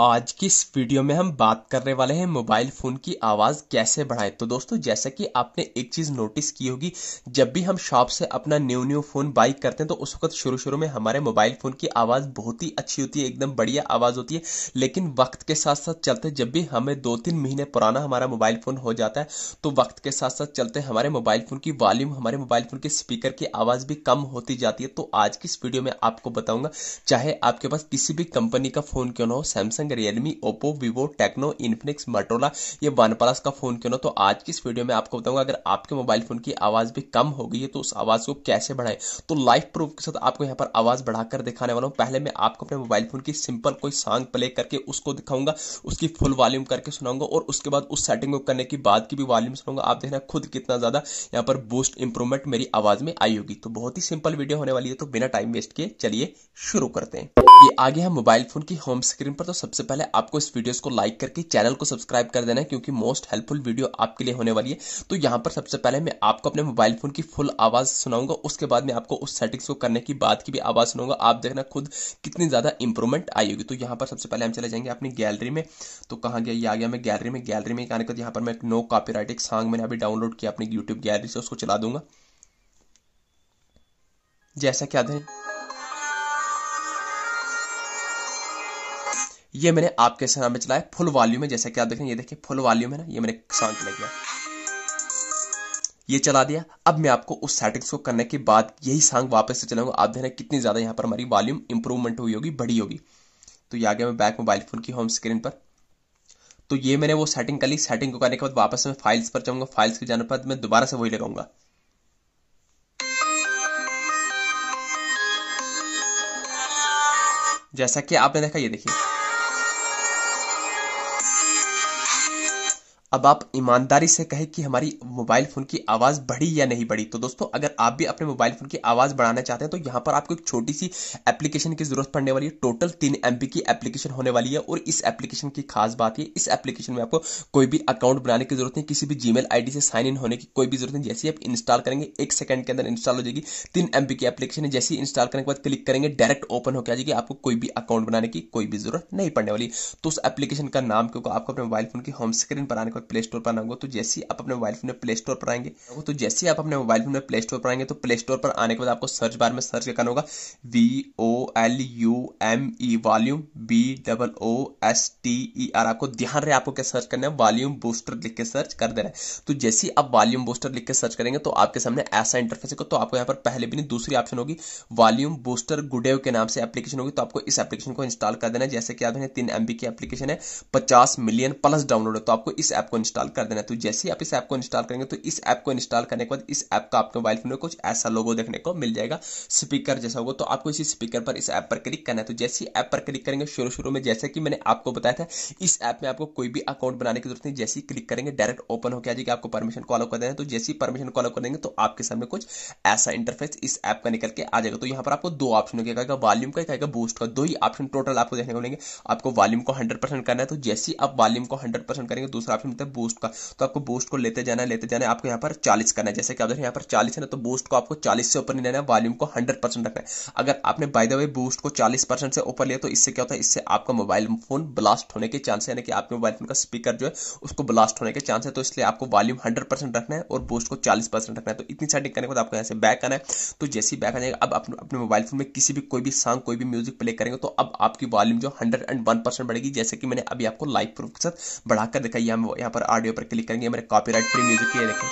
आज की इस वीडियो में हम बात करने वाले हैं मोबाइल फ़ोन की आवाज़ कैसे बढ़ाएं तो दोस्तों जैसा कि आपने एक चीज़ नोटिस की होगी जब भी हम शॉप से अपना न्यू न्यू फ़ोन बाई करते हैं तो उस वक्त शुरू शुरू में हमारे मोबाइल फ़ोन की आवाज़ बहुत ही अच्छी होती है एकदम बढ़िया आवाज़ होती है लेकिन वक्त के साथ साथ चलते जब भी हमें दो तीन महीने पुराना हमारा मोबाइल फ़ोन हो जाता है तो वक्त के साथ साथ चलते हमारे मोबाइल फ़ोन की वॉल्यूम हमारे मोबाइल फ़ोन के स्पीकर की आवाज़ भी कम होती जाती है तो आज की इस वीडियो में आपको बताऊंगा चाहे आपके पास किसी भी कंपनी का फ़ोन क्यों ना हो Samsung Samsung Realme Oppo Vivo Tecno Infinix Motorola ये वन प्लस का फोन क्यों ना तो आज की इस वीडियो में आपको बताऊंगा अगर आपके मोबाइल फोन की आवाज भी कम हो गई है तो उस आवाज को कैसे बढ़ाए तो लाइव प्रूफ के साथ आपको यहाँ पर आवाज बढ़ाकर दिखाने वाला हूँ पहले मैं आपको अपने मोबाइल फोन की सिंपल कोई सॉन्ग प्ले करके उसको दिखाऊंगा उसकी फुल वॉल्यूम करके सुनाऊंगा और उसके बाद उस सेटिंग को करने की बाद की भी वॉल्यूम सुनाऊंगा आप देखना खुद कितना ज्यादा यहाँ पर बूस्ट इंप्रूवमेंट मेरी आवाज में आई होगी तो बहुत ही सिंपल वीडियो होने वाली है तो बिना टाइम वेस्ट किए चलिए शुरू करते हैं ये आगे हम मोबाइल फोन की होम स्क्रीन पर तो सबसे सबसे पहले आपको इस वीडियो को लाइक करके चैनल को सब्सक्राइब कर देना है क्योंकि मोस्ट हेल्पफुल वीडियो आपके लिए होने वाली है तो यहाँ पर सबसे पहले मैं आपको अपने मोबाइल फोन की फुल आवाज़ सुनाऊंगा उसके बाद में आपको उस सेटिंग्स को करने की बात की भी आवाज़ सुनाऊंगा आप देखना खुद कितनी ज़्यादा इंप्रूवमेंट आई होगी तो यहाँ पर सबसे पहले हम चले जाएंगे अपनी गैलरी में तो कहा गया ये आ गया मैं गैलरी में गैलरी में आने के बाद यहाँ पर मैं नो कॉपीराइट एक सॉन्ग मैंने अभी डाउनलोड किया अपनी यूट्यूब गैलरी से उसको चला दूंगा जैसा क्या दें ये मैंने आपके सामने चलाया फुल वॉल्यूम में जैसा कि आप देख रहे हैं ये देखिए फुल वॉल्यूम है ना ये मैंने सॉन्ग चला गया ये चला दिया अब मैं आपको उस सेटिंग्स को करने के बाद यही सॉन्ग वापस से चलाऊंगा आप देखना कितनी ज़्यादा यहाँ पर हमारी वॉल्यूम इंप्रूवमेंट हुई होगी बड़ी होगी तो ये आ गया मैं बैक मोबाइल फ़ोन की होम स्क्रीन पर तो ये मैंने वो सेटिंग कर ली सेटिंग को करने के बाद वापस मैं फाइल्स पर जाऊँगा फाइल्स के जाने पर मैं दोबारा से वही लगाऊंगा जैसा कि आपने देखा ये देखिए अब आप ईमानदारी से कहें कि हमारी मोबाइल फ़ोन की आवाज़ बढ़ी या नहीं बढ़ी तो दोस्तों अगर आप भी अपने मोबाइल फ़ोन की आवाज़ बढ़ाना चाहते हैं तो यहां पर आपको एक छोटी सी एप्लीकेशन की ज़रूरत पड़ने वाली है टोटल तीन एम की एप्लीकेशन होने वाली है और इस एप्लीकेशन की खास बात है इस एप्लीकेशन में आपको कोई भी अकाउंट बनाने की ज़रूरत नहीं किसी भी जी आईडी से साइन इन होने की कोई भी ज़रूरत नहीं जैसे आप इंस्टॉल करेंगे एक सेकंड के अंदर इंस्टॉल हो जाएगी तीन एम की एप्लीकेशन है जैसे ही इंस्टॉल करने के बाद क्लिक करेंगे डायरेक्ट ओपन होकर आ जाएगी आपको कोई भी अकाउंट बनाने की कोई भी ज़रूरत नहीं पड़ने वाली तो उस एप्लीकेशन का नाम क्योंकि आपको अपने मोबाइल फ़ोन की होम स्क्रीन पर आने का प्ले स्टोर पर आना होगा तो जैसे ही आप अपने मोबाइल फोन में प्ले स्टोर पर आएंगे तो जैसे ही आप अपने मोबाइल फोन में प्ले स्टोर पर आएंगे तो प्ले स्टोर पर आने के बाद आपको सर्च बार में सर्च करना होगा V O L U M E volume B double O S T E R आपको ध्यान रहे आपको क्या सर्च करना है वॉल्यूम बूस्टर लिख के सर्च कर देना है तो जैसे ही आप वॉल्यूम बूस्टर लिख के सर्च करेंगे तो आपके सामने ऐसा इंटरफेस होगा तो आपको यहाँ पर पहले भी नहीं दूसरी ऑप्शन होगी वॉल्यूम बूस्टर गुडेव के नाम से एप्लीकेशन होगी तो आपको इस एप्लीकेशन को इंस्टॉल कर देना है जैसे कि आप तीन एमबी की एप्लीकेशन है पचास मिलियन प्लस डाउनलोड है तो आपको इस ऐप को इंस्टॉल कर देना है तो जैसे ही आप इस ऐप को इंस्टॉल करेंगे तो इस ऐप को इंस्टॉल करने के बाद इस ऐप का आपके मोबाइल फोन में कुछ ऐसा लोगो देखने को मिल जाएगा स्पीकर जैसा होगा तो आपको इसी स्पीकर पर इस ऐप पर क्लिक करना है तो जैसे ही ऐप पर क्लिक करेंगे शुरू शुरू में जैसे कि मैंने आपको बताया था इस ऐप में आपको कोई भी अकाउंट बनाने की जरूरत नहीं जैसे ही क्लिक करेंगे डायरेक्ट ओपन होकर आ जाएगी आपको परमिशन कॉलो कर देना तो जैसे ही परमिशन कॉलो कर देंगे तो आपके सामने कुछ ऐसा इंटरफेस इस ऐप का निकल के आ जाएगा तो यहाँ पर आपको दो ऑप्शन हो गया वॉल्यूम का कहेगा बूस्ट का दो ही ऑप्शन टोटल आपको देखने को मिलेंगे आपको वॉल्यूम को हंड्रेड करना है तो जैसे ही आप वॉल्यूम को हंड्रेड परसेंट करेंगे दूसरा ऑप्शन मिलता है बूस्ट का तो आपको बूस्ट को लेते जाना है लेते जाना है आपको यहाँ पर चालीस करना है जैसे कि अगर यहाँ पर चालीस है ना तो बूस्ट को आपको चालीस से ऊपर नहीं लेना है वॉल्यूम को हंड्रेड परसेंट रखना है अगर आपने बाय द वे बूस्ट को चालीस परसेंट से ऊपर लिया तो इससे क्या होता है इससे आपका मोबाइल फोन ब्लास्ट होने के चांस है यानी कि आपके मोबाइल फोन का स्पीकर जो है उसको ब्लास्ट होने के चांस है तो इसलिए आपको वॉल्यूम हंड्रेड परसेंट रखना है और बूस्ट को चालीस परसेंट रखना है तो इतनी सेटिंग करने के बाद आपको यहाँ से बैक आना है तो जैसे ही बैक आ जाएगा अब अपने मोबाइल फोन में किसी भी कोई भी सॉन्ग कोई भी म्यूजिक प्ले करेंगे तो अब आपकी वॉल्यूम जो हंड्रेड एंड वन परसेंट बढ़ेगी जैसे कि मैंने अभी आपको लाइव प्रूफ के साथ बढ़ाकर दिखाई यहाँ पर ऑडियो पर क्लिक करेंगे मेरे कॉपी राइट फ्री म्यूजिक ये देखें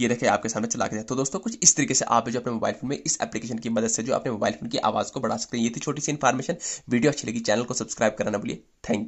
ये देखें आपके सामने चला के तो दोस्तों कुछ इस तरीके से आप जो अपने मोबाइल फोन में इस एप्लीकेशन की मदद से जो अपने मोबाइल फोन की आवाज़ को बढ़ा सकते हैं ये थी छोटी सी इन्फॉर्मेशन वीडियो अच्छी लगी चैनल को सब्सक्राइब करना ना भूलिए थैंक यू